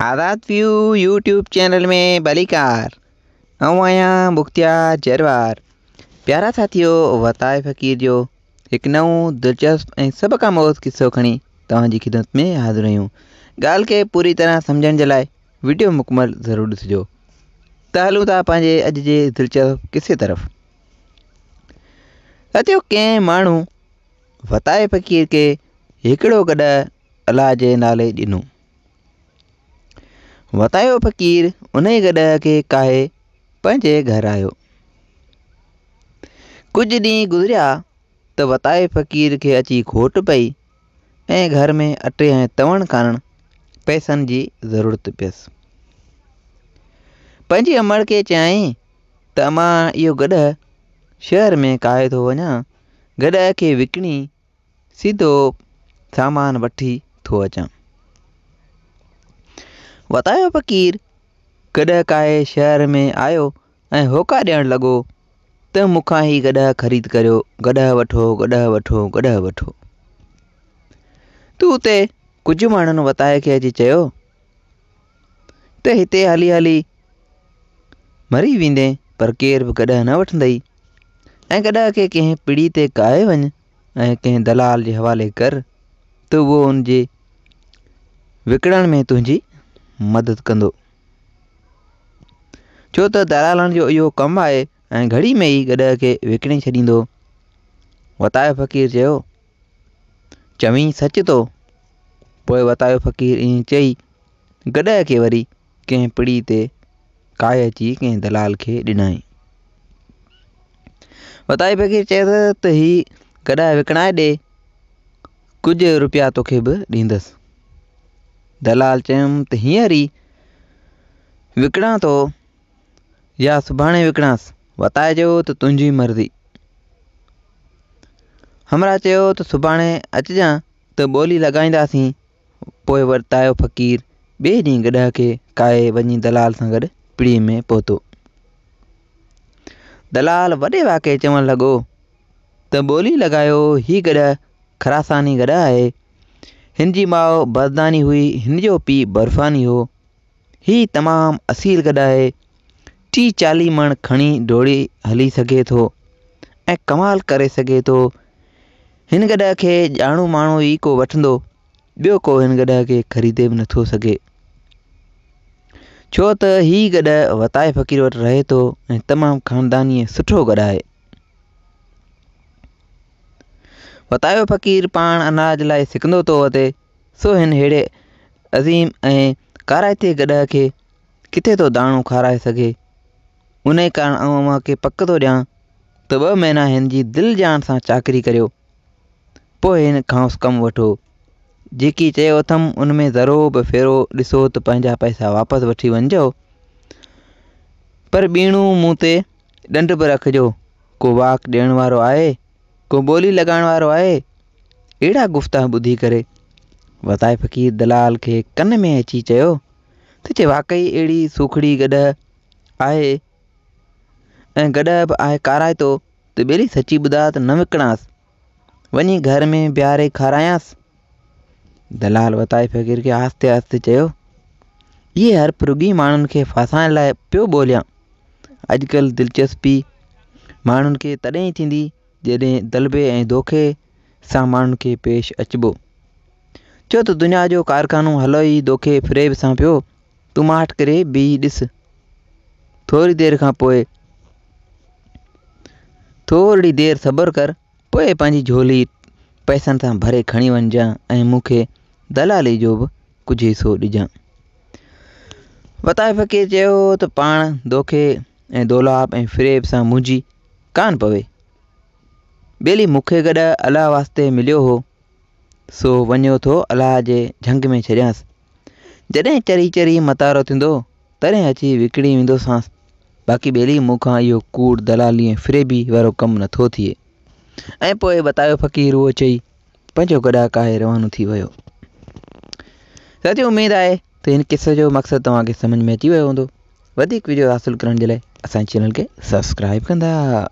आदात view YouTube channel में बलिकार अवाया मुख्तियार जरवार प्यारा साथियों वताए फ़कीर जो एक नव दिलचस्प ए सब का मौज़ किस्सो खी तव्हांजी ख़िदमत में हाज़िर हूँ ॻाल्हि के पूरी तरह समझण के लाइ वीडियो मुकमल जरूर दिखो तो हलूँ तँ अज के दिलचस्प किस्से तरफ़ साथियो कें मू वताए फ़कीर के हिकिड़ो गड अलाह के नाले दिनों वतायो फ़क़ीर उन गड के खे काहे पंहिंजे घरु आयो कुछ ॾींहं गुज़रिया त वताए फ़क़ीर के अची खोट पई ए घर में अटे ऐं तवण कारणु पैसनि जी ज़रूरत पियसि पंहिंजी अमड़ खे चयाईं त मां इहो शहर में काहे तो वञा गॾह खे विकिणी सिधो सामान वी तो अचां वतायो फ़क़ीर कॾहिं काए शहर में आयो ऐं होका ॾियणु लॻो त मूंखां ई गॾह ख़रीद करियो गॾह वठो गॾह वठो गॾह वठो तूं हुते कुझु माण्हुनि वताए खे अॼु चयो हिते हली हली मरी वेंदे पर केर भी गॾह न वठंदई ऐं गॾह खे पीढ़ी ते काए वञु ऐं दलाल के हवाले कर तो वो उन विकड़न में तुझी मदद कंदो छो तो दलालनि जो इहो कमु आहे घड़ी में ही गॾह खे विकिणे छॾींदो वतायो फ़क़ीर चयो सच तो पोइ वतायो फ़क़ीर ईअं चई गॾह खे वरी कंहिं पिड़ी ते काय अची कें दलाल के ॾिनई वताई फ़क़ीर चे तो त गड गॾह विकिणाए ॾे रुपया तोखे भी ॾींदसि दलाल त हींअर ई विकिणां थो तो, या सुभाणे विकिणांसि वताइजो त तुंहिंजी मर्ज़ी हमरा चयो त सुभाणे अचिजांइ त ॿोली लॻाईंदासीं पोइ वरितायो फ़क़ीर ॿिए ॾींहुं गॾह खे काए वञी दलाल सां गॾु पिड़ीअ में पहुतो दलाल वॾे वाके चवणु लॻो त ॿोली लॻायो हीउ गॾह खरासानी गॾह आहे हिन जी बरदानी हुई हिन पी बर्फ़ानी हो हीउ तमाम असील गॾाए टी चाली मण खणी डोड़ी हली सके तो ऐं कमाल करे सके तो हिन गॾह खे ॼाणू माण्हू ई को वो बो को हिन गॾह खे ख़रीदे बि नथो सघे छो तो हीउ गॾह वताए फ़क़ीर वटि रहे थो ऐं ख़ानदानी सुठो गॾु आहे वतायो फ़क़ीर पाण अनाज लाइ सिकंदो थो तो वधे सो हिन अहिड़े अज़ीम ए काराइते गॾह खे किथे तो दाणो खाराए सके उन कारण आउं अव्हां पक तो ॾियां तो ॿ महीना हिन जी दिलि ॼाण सां चाकरी करियो पोइ हिन खांसि कमु वठो जेकी चयो अथमि उन में ज़रो ब फेरो ॾिसो त पंहिंजा पैसा वापस वठी वञिजो पर बीणू मूं डंड ॾंड बि रखिजो को वाक ॾियण वारो आहे को बोली लॻाइण वारो आए अहिड़ा गुफ़्ता ॿुधी करे वताए फ़कीर दलाल के कन में अची चयो त चए वाकई अहिड़ी सूखड़ी गॾह आए ऐं भी बि आहे काराइतो त सची ॿुधा तो न विकिणांसि वञी घर में बीहारे खारायांसि दलाल वताए फ़कीर खे आहिस्ते आहिस्ते चयो इहे हर्फ़ रुॻी माण्हुनि खे फासाइण लाइ पियो ॿोलियां अॼुकल्ह दिलचस्पी माण्हुनि खे तॾहिं थींदी जॾहिं दलबे ऐं दोखे से माण्हुनि के पेश अचबो छो तो दुनिया जो कारखानो हलो ही दोखे फ्रेब से पो तूं माठ करे बीह ॾिस थोरी देरि खां पोइ थोरी देरि सब्रु कर पोइ पंहिंजी झोली पैसनि सां भरे खणी वञिजांइ ऐं मूंखे दलाली जो भी कुछ हिस्सो डिजा वताइफ़ खे तो त पाण दोखे ऐं दोलाब ऐं फ्रेब सां मुंहिंजी कान पवे बेली मुख्य गड अलाह वास्ते मिलो हो सो वो तो अलाह के झंग में छॾियांसि जॾहिं चरी चरी मतारो थींदो तॾहिं अची वो सांस बाक़ी बेली मुखा यो कूड़ दलाली ऐं फ्रेबी कम कमु नथो थिए बतायो फ़क़ीर वो चई पंहिंजो काहे रवानो थी वो सच उम्मीद आहे तो इन किस्से जो मकसद तव्हांखे समझ में अची वो हूंदो वीडियो हासिल करण जे चैनल के सब्सक्राइब कंदा